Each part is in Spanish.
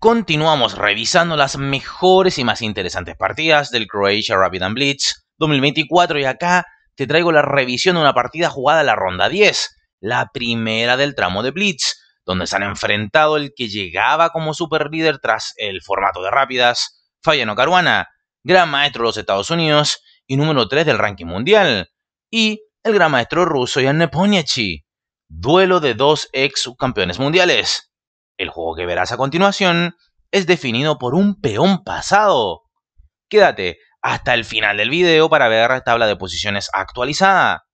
continuamos revisando las mejores y más interesantes partidas del Croatia Rapid and Blitz 2024 y acá te traigo la revisión de una partida jugada en la ronda 10, la primera del tramo de Blitz, donde se han enfrentado el que llegaba como superlíder tras el formato de rápidas, Fabiano Caruana, gran maestro de los Estados Unidos y número 3 del ranking mundial, y el gran maestro ruso Jan Nepomniachtchi, duelo de dos ex subcampeones mundiales. El juego que verás a continuación es definido por un peón pasado. Quédate hasta el final del video para ver la tabla de posiciones actualizada.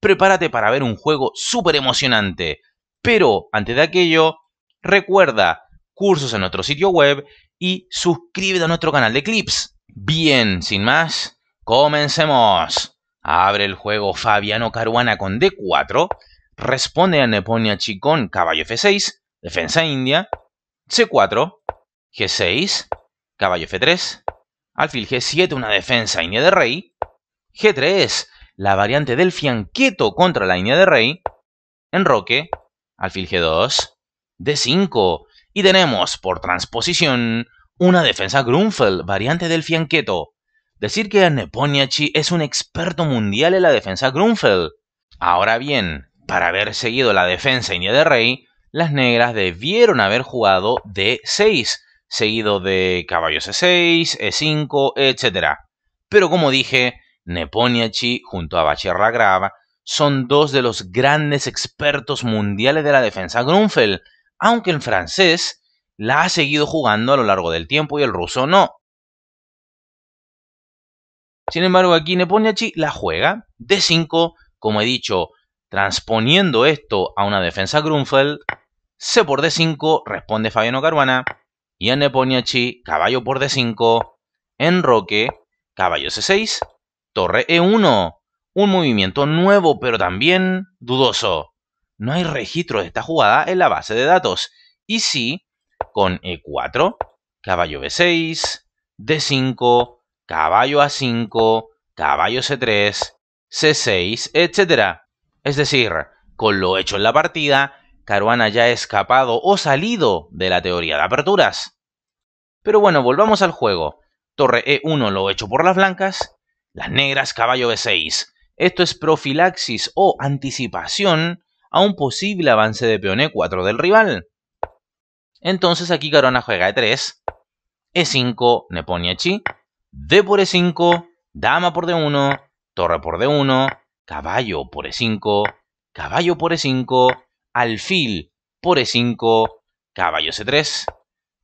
Prepárate para ver un juego súper emocionante. Pero antes de aquello, recuerda cursos en nuestro sitio web y suscríbete a nuestro canal de clips. Bien, sin más, comencemos. Abre el juego Fabiano Caruana con D4, responde a Neponia Chicón caballo F6 defensa india, C4, G6, caballo F3, alfil G7, una defensa india de rey, G3, la variante del fianqueto contra la india de rey, enroque, alfil G2, D5, y tenemos por transposición una defensa Grunfeld, variante del fianqueto. Decir que Neponiachi es un experto mundial en la defensa Grunfeld. Ahora bien, para haber seguido la defensa india de rey, las negras debieron haber jugado D6, seguido de caballos e 6 E5, etc. Pero como dije, Neponiachi junto a Bachirra Grava son dos de los grandes expertos mundiales de la defensa Grunfeld, aunque el francés la ha seguido jugando a lo largo del tiempo y el ruso no. Sin embargo, aquí Neponiachi la juega D5, como he dicho, Transponiendo esto a una defensa Grunfeld, C por D5 responde Fabiano Caruana, y en Neponiachi, caballo por D5, en Roque, caballo C6, torre E1. Un movimiento nuevo pero también dudoso. No hay registro de esta jugada en la base de datos. Y sí, con E4, caballo B6, D5, caballo A5, caballo C3, C6, etc. Es decir, con lo hecho en la partida, Caruana ya ha escapado o salido de la teoría de aperturas. Pero bueno, volvamos al juego. Torre E1 lo he hecho por las blancas, las negras caballo B6. Esto es profilaxis o anticipación a un posible avance de peón E4 del rival. Entonces aquí Caruana juega E3, E5, neponiachi, D por E5, Dama por D1, Torre por D1, caballo por E5, caballo por E5, alfil por E5, caballo C3,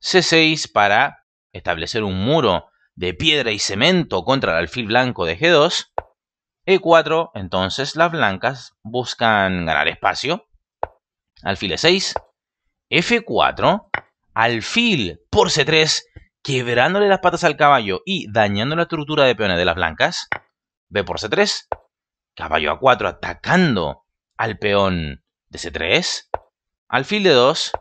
C6 para establecer un muro de piedra y cemento contra el alfil blanco de G2, E4, entonces las blancas buscan ganar espacio, alfil E6, F4, alfil por C3, quebrándole las patas al caballo y dañando la estructura de peones de las blancas, B por C3, Caballo a 4 atacando al peón de C3. Alfil de 2.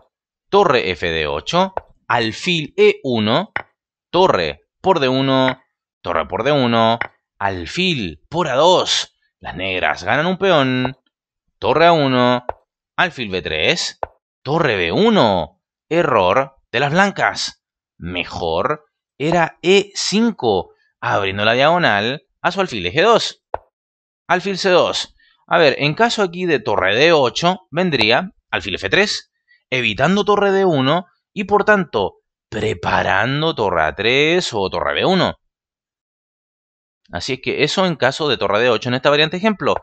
Torre F de 8. Alfil E1. Torre por D1. Torre por D1. Alfil por A2. Las negras ganan un peón. Torre A1. Alfil B3. Torre B1. Error de las blancas. Mejor era E5, abriendo la diagonal a su alfil e 2 alfil c2. A ver, en caso aquí de torre d8, vendría alfil f3, evitando torre d1 y por tanto preparando torre a3 o torre b1. Así es que eso en caso de torre d8 en esta variante ejemplo.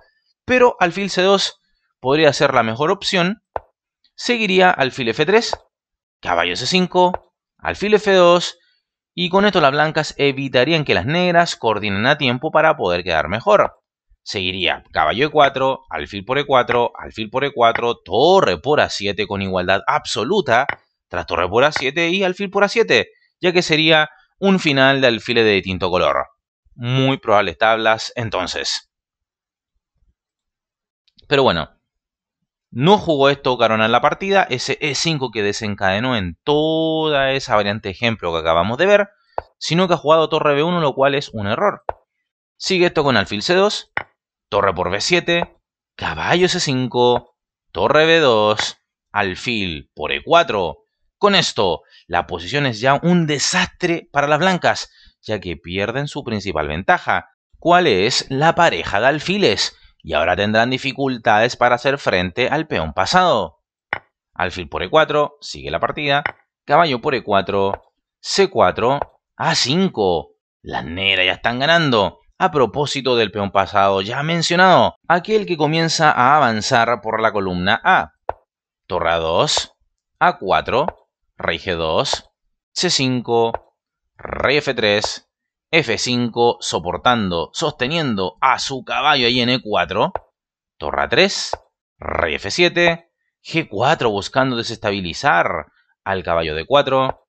Pero alfil c2 podría ser la mejor opción. Seguiría alfil f3, caballo c5, alfil f2, y con esto las blancas evitarían que las negras coordinen a tiempo para poder quedar mejor seguiría caballo e4, alfil por e4, alfil por e4, torre por a7 con igualdad absoluta, tras torre por a7 y alfil por a7, ya que sería un final de alfiles de distinto color. Muy probables tablas entonces. Pero bueno, no jugó esto Carona en la partida, ese E5 que desencadenó en toda esa variante ejemplo que acabamos de ver, sino que ha jugado torre B1, lo cual es un error. Sigue esto con alfil C2, torre por b7, caballo c5, torre b2, alfil por e4. Con esto, la posición es ya un desastre para las blancas, ya que pierden su principal ventaja, cuál es la pareja de alfiles, y ahora tendrán dificultades para hacer frente al peón pasado. Alfil por e4, sigue la partida, caballo por e4, c4, a5. Las negras ya están ganando a propósito del peón pasado ya mencionado, aquel que comienza a avanzar por la columna A. a 2, A4, Rey G2, C5, Rey F3, F5 soportando, sosteniendo a su caballo ahí en E4, a 3, Rey F7, G4 buscando desestabilizar al caballo de 4,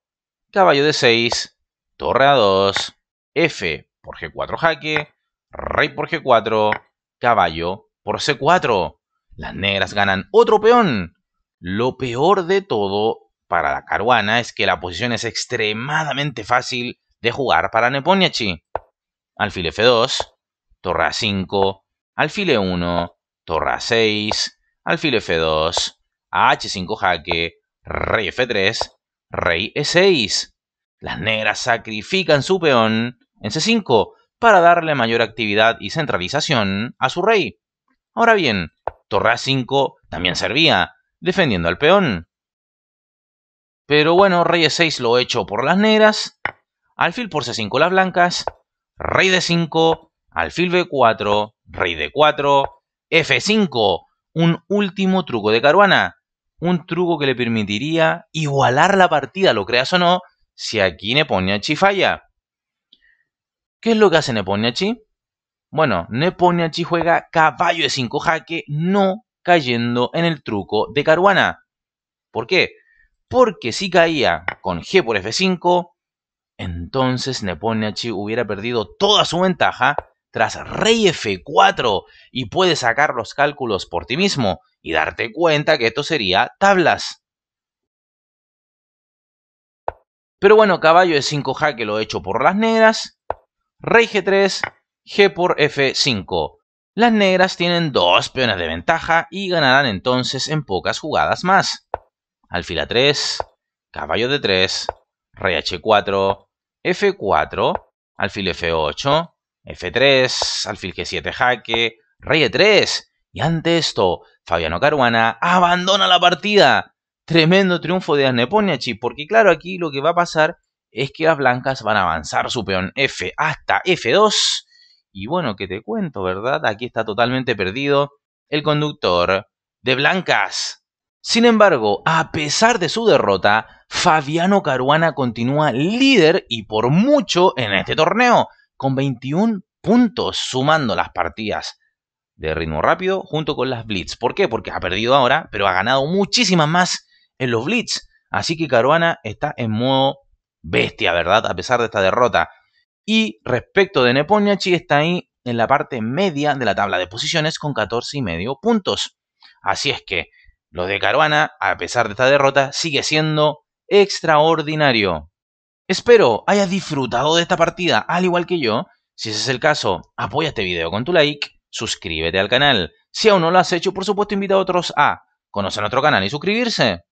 caballo de 6, torre a 2, F por G4 jaque, rey por G4, caballo por C4. Las negras ganan otro peón. Lo peor de todo para la caruana es que la posición es extremadamente fácil de jugar para Neponiachi. Alfil F2, torre A5, alfil E1, torre A6, alfil F2, H5 jaque, rey F3, rey E6. Las negras sacrifican su peón en C5 para darle mayor actividad y centralización a su rey. Ahora bien, torre A5 también servía, defendiendo al peón. Pero bueno, rey E6 lo he hecho por las negras, alfil por C5 las blancas, rey D5, alfil B4, rey D4, F5, un último truco de Caruana, un truco que le permitiría igualar la partida, lo creas o no, si aquí pone a ¿Qué es lo que hace Neponiachi? Bueno, Neponiachi juega caballo de 5 jaque, no cayendo en el truco de Caruana. ¿Por qué? Porque si caía con G por F5, entonces Neponiachi hubiera perdido toda su ventaja tras rey F4 y puede sacar los cálculos por ti mismo y darte cuenta que esto sería tablas. Pero bueno, caballo de 5 jaque lo he hecho por las negras rey g3, g por f5. Las negras tienen dos peones de ventaja y ganarán entonces en pocas jugadas más. Alfil a3, caballo d3, rey h4, f4, alfil f8, f3, alfil g7 jaque, rey e3. Y ante esto, Fabiano Caruana abandona la partida. Tremendo triunfo de Anne porque claro, aquí lo que va a pasar es que las blancas van a avanzar su peón F hasta F2. Y bueno, que te cuento, ¿verdad? Aquí está totalmente perdido el conductor de blancas. Sin embargo, a pesar de su derrota, Fabiano Caruana continúa líder y por mucho en este torneo, con 21 puntos sumando las partidas de ritmo rápido junto con las blitz. ¿Por qué? Porque ha perdido ahora, pero ha ganado muchísimas más en los blitz. Así que Caruana está en modo bestia, ¿verdad? A pesar de esta derrota. Y respecto de Neponiachi, está ahí en la parte media de la tabla de posiciones con 14 y medio puntos. Así es que lo de Caruana, a pesar de esta derrota, sigue siendo extraordinario. Espero hayas disfrutado de esta partida, al igual que yo. Si ese es el caso, apoya este video con tu like, suscríbete al canal. Si aún no lo has hecho, por supuesto, invita a otros a conocer nuestro canal y suscribirse.